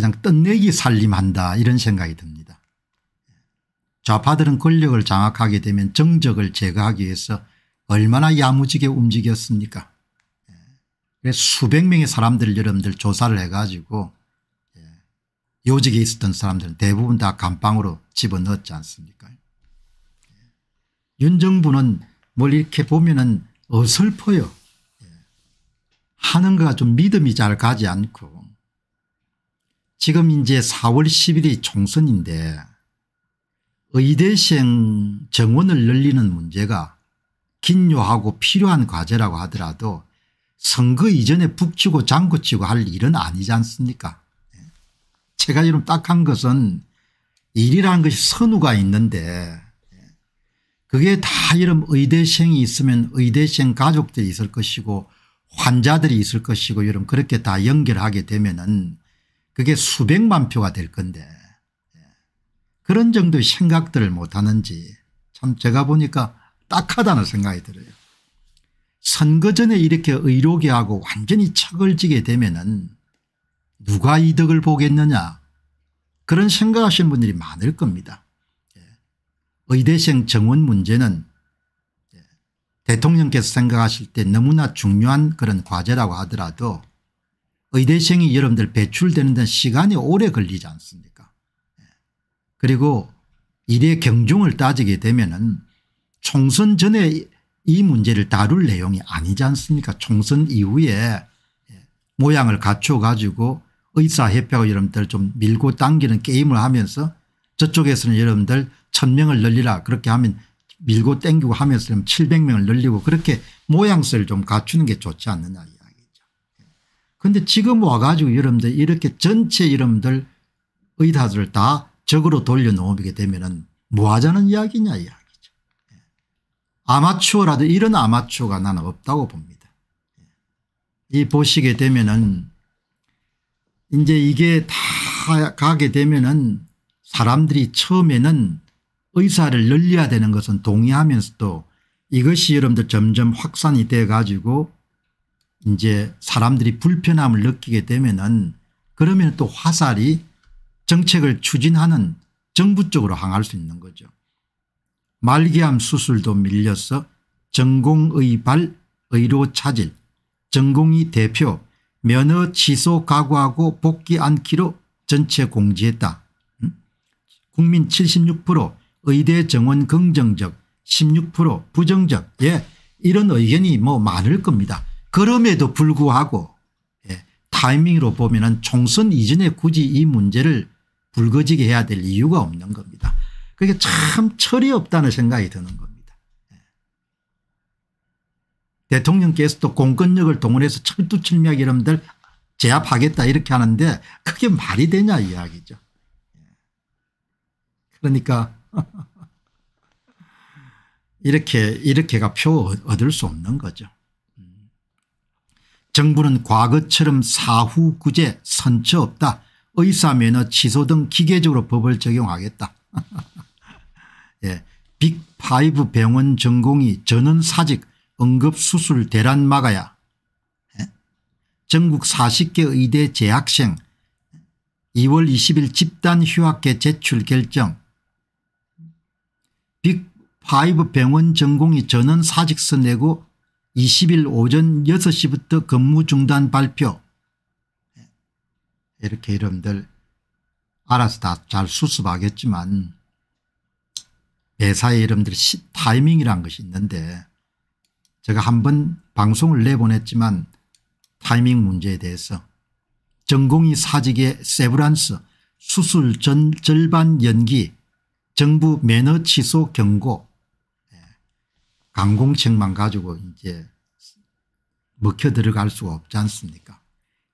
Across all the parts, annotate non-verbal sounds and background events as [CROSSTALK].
그냥 떠내기 살림한다 이런 생각이 듭니다. 좌파들은 권력을 장악하게 되면 정적을 제거하기 위해서 얼마나 야무지게 움직였습니까 예. 수백 명의 사람들 여러분들 조사를 해가지고 예. 요직에 있었던 사람들은 대부분 다 감방으로 집어넣었지 않습니까 예. 윤 정부는 뭘 이렇게 보면 은 어설퍼요. 하는 거가 좀 믿음이 잘 가지 않고 지금 이제 4월 10일이 총선인데 의대생 정원을 늘리는 문제가 긴요하고 필요한 과제라고 하더라도 선거 이전에 북치고 장구치고 할 일은 아니지 않습니까 제가 지금 딱한 것은 일이라는 것이 선우가 있는데 그게 다 이런 의대생이 있으면 의대생 가족들이 있을 것이고 환자들이 있을 것이고 이런 그렇게 다 연결하게 되면은 그게 수백만 표가 될 건데 예. 그런 정도의 생각들을 못하는지 참 제가 보니까 딱하다는 생각이 들어요. 선거 전에 이렇게 의료계하고 완전히 착을 지게 되면 은 누가 이득을 보겠느냐 그런 생각하시는 분들이 많을 겁니다. 예. 의대생 정원 문제는 예, 대통령께서 생각하실 때 너무나 중요한 그런 과제라고 하더라도 의대생이 여러분들 배출되는 데 시간이 오래 걸리지 않습니까 예. 그리고 이대 경중을 따지게 되면 은 총선 전에 이 문제를 다룰 내용이 아니지 않습니까 총선 이후에 예, 모양을 갖춰 가지고 의사협회하고 여러분들 좀 밀고 당기는 게임을 하면서 저쪽에서는 여러분들 1000명을 늘리라 그렇게 하면 밀고 당기고 하면서 700명을 늘리고 그렇게 모양새를 좀 갖추는 게 좋지 않느냐 예. 근데 지금 와가지고 여러분들 이렇게 전체 이름들 의사들을 다 적으로 돌려놓게 되면은 뭐 하자는 이야기냐 이야기죠. 예. 아마추어라도 이런 아마추어가 나는 없다고 봅니다. 예. 이 보시게 되면은 이제 이게 다 가게 되면은 사람들이 처음에는 의사를 늘려야 되는 것은 동의하면서도 이것이 여러분들 점점 확산이 돼 가지고 이제 사람들이 불편함을 느끼게 되면은 그러면 또 화살이 정책을 추진하는 정부 쪽으로 항할 수 있는 거죠. 말기암 수술도 밀려서 전공의발 의료 차질 전공의 대표 면허 취소 각오하고 복귀 않기로 전체 공지했다. 음? 국민 76% 의대 정원 긍정적 16% 부정적 예 이런 의견이 뭐 많을 겁니다. 그럼에도 불구하고 예, 타이밍으로 보면 총선 이전에 굳이 이 문제를 불거지게 해야 될 이유가 없는 겁니다. 그게 참 철이 없다는 생각이 드는 겁니다. 예. 대통령께서도 공권력을 동원해서 철두철미하 여러분들 제압하겠다 이렇게 하는데 그게 말이 되냐 이야기죠. 예. 그러니까 [LAUGHS] 이렇게 이렇게가 표 얻을 수 없는 거죠. 정부는 과거처럼 사후 구제 선처 없다 의사 면허 취소 등 기계적으로 법을 적용하겠다. [LAUGHS] 예. 빅5 병원 전공이 전원사직 응급수술 대란 막아야 예? 전국 40개 의대 재학생 2월 20일 집단 휴학계 제출 결정 빅5 병원 전공이 전원사직서 내고 20일 오전 6시부터 근무 중단 발표 예. 이렇게 여러분들 알아서 다 잘 수습하겠지만 매사에 여러분들 타이밍이란 것이 있는데 제가 한번 방송을 내보냈지만 타이밍 문제에 대해서 전공의 사직의 세브란스 수술 전 절반 연기 정부 매너 취소 경고 강공책만 가지고 이제 먹혀 들어갈 수가 없지 않습니까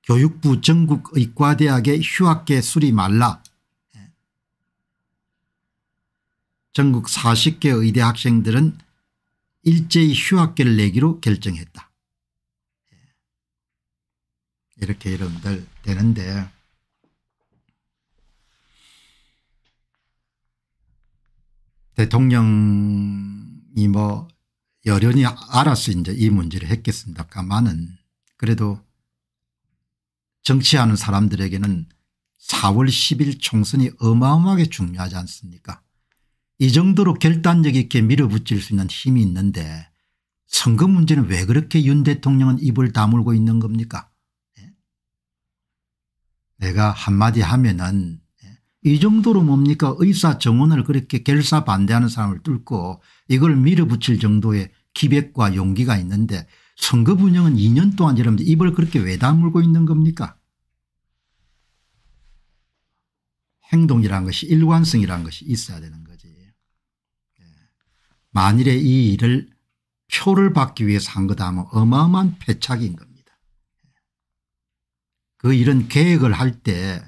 교육부 전국의과대학의 휴학계 수리 말라 예. 전국 40개 의대 학생들은 일제히 휴학계를 내기로 결정했다. 예. 이렇게 여러분들 되는데 대통령이 뭐 여론히 알아서 이제 이 문제를 했겠습니다. 까마는 그래도 정치하는 사람들에게는 4월 10일 총선이 어마어마하게 중요하지 않습니까 이 정도로 결단력 있게 밀어붙일 수 있는 힘이 있는데 선거 문제는 왜 그렇게 윤 대통령은 입을 다물고 있는 겁니까 예? 내가 한마디 하면은 이 정도로 뭡니까 의사 정원을 그렇게 결사반대하는 사람을 뚫고 이걸 밀어붙일 정도의 기백과 용기가 있는데 선거 분영은 2년 동안 여러분들 입을 그렇게 왜 다물고 있는 겁니까 행동이란 것이 일관성이란 것이 있어야 되는 거지 예. 만일에 이 일을 표를 받기 위해서 한 거다 하면 어마어마한 패착인 겁니다 예. 그 일은 계획을 할때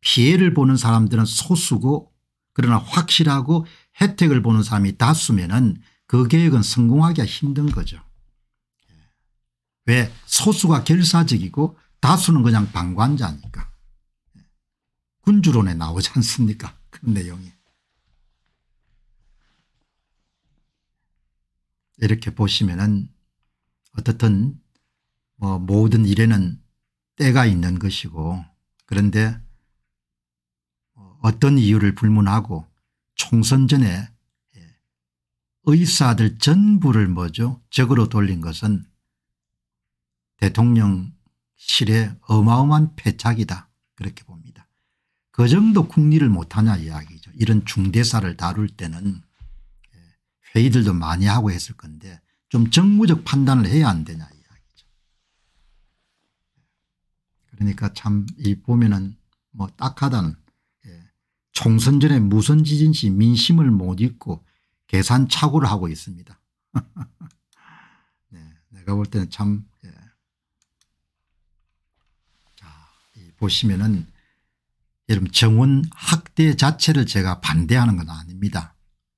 피해를 보는 사람들은 소수고 그러나 확실하고 혜택을 보는 사람이 다수면은 그 계획은 성공하기가 힘든 거죠. 예. 왜 소수가 결사적이고 다수는 그냥 방관자니까. 예. 군주론에 나오지 않습니까 그런 내용이. 이렇게 보시면은 어떻든 뭐 모든 일에는 때가 있는 것이고 그런데 어떤 이유를 불문하고 총선 전에 예, 의사들 전부를 뭐죠 적으로 돌린 것은 대통령실의 어마어마한 패착이다 그렇게 봅니다. 그 정도 국리를 못하냐 이야기죠. 이런 중대사를 다룰 때는 예, 회의들도 많이 하고 했을 건데 좀 정무적 판단을 해야 안 되냐 이야기죠. 그러니까 참 이 보면은 뭐 딱하다는 총선 전에 무선 지진 시 민심을 못 읽고 계산착오를 하고 있습니다. [LAUGHS] 네, 내가 볼 때는 참 예. 자, 보시면은 여러분 정원 학대 자체를 제가 반대하는 건 아닙니다.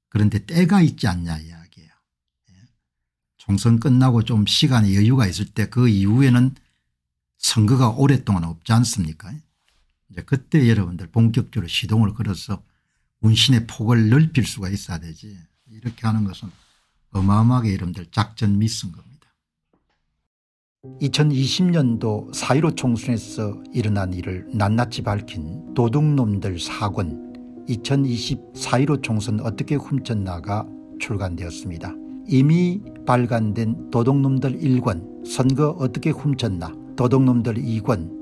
그런데 때가 있지 않냐 이야기예요. 예. 총선 끝나고 좀 시간의 여유가 있을 때 그 이후에는 선거가 오랫동안 없지 않습니까? 이제 그때 여러분들 본격적으로 시동을 걸어서 운신의 폭을 넓힐 수가 있어야 되지 이렇게 하는 것은 어마어마하게 여러분들 작전 미스인 겁니다. 2020년도 4.15 총선에서 일어난 일을 낱낱이 밝힌 도둑놈들 사권 2020 4.15 총선 어떻게 훔쳤나가 출간되었습니다. 이미 발간된 도둑놈들 1권 선거 어떻게 훔쳤나 도둑놈들 2권